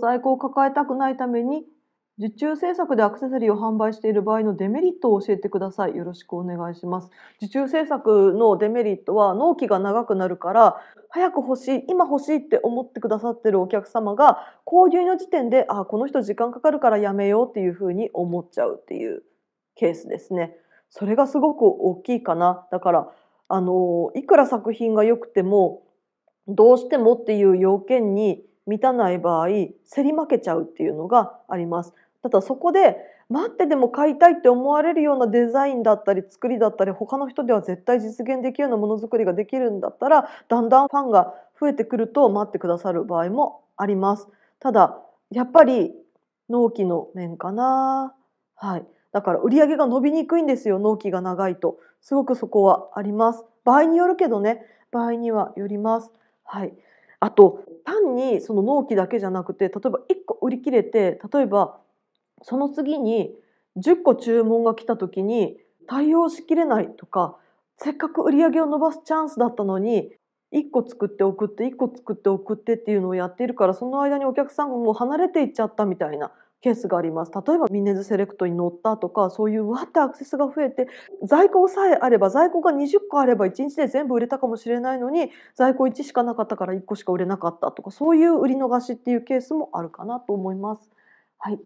在庫を抱えたくないために受注制作でアクセサリーを販売している場合のデメリットを教えてください。よろしくお願いします。受注制作のデメリットは納期が長くなるから、早く欲しい、今欲しいって思ってくださってるお客様が、購入の時点で、あ、この人時間かかるからやめようっていう風に思っちゃうっていうケースですね。それがすごく大きいかな。だから、あの、いくら作品が良くても、どうしてもっていう要件に、満たない場合競り負けちゃうっていうのがあります。ただそこで待ってでも買いたいって思われるようなデザインだったり作りだったり他の人では絶対実現できるようなものづくりができるんだったらだんだんファンが増えてくると待ってくださる場合もあります。ただやっぱり納期の面かな。はい。だから売り上げが伸びにくいんですよ。納期が長いと。すごくそこはあります。場合によるけどね。場合にはよります。はい。あと、単にその納期だけじゃなくて例えば1個売り切れて例えばその次に10個注文が来た時に対応しきれないとかせっかく売り上げを伸ばすチャンスだったのに1個作って送って1個作って送ってっていうのをやっているからその間にお客さんがもう離れていっちゃったみたいなケースがあります。例えばミネズセレクトに乗ったとか、そういうわってアクセスが増えて、在庫さえあれば、在庫が20個あれば1日で全部売れたかもしれないのに、在庫1しかなかったから1個しか売れなかったとか、そういう売り逃しっていうケースもあるかなと思います。はい。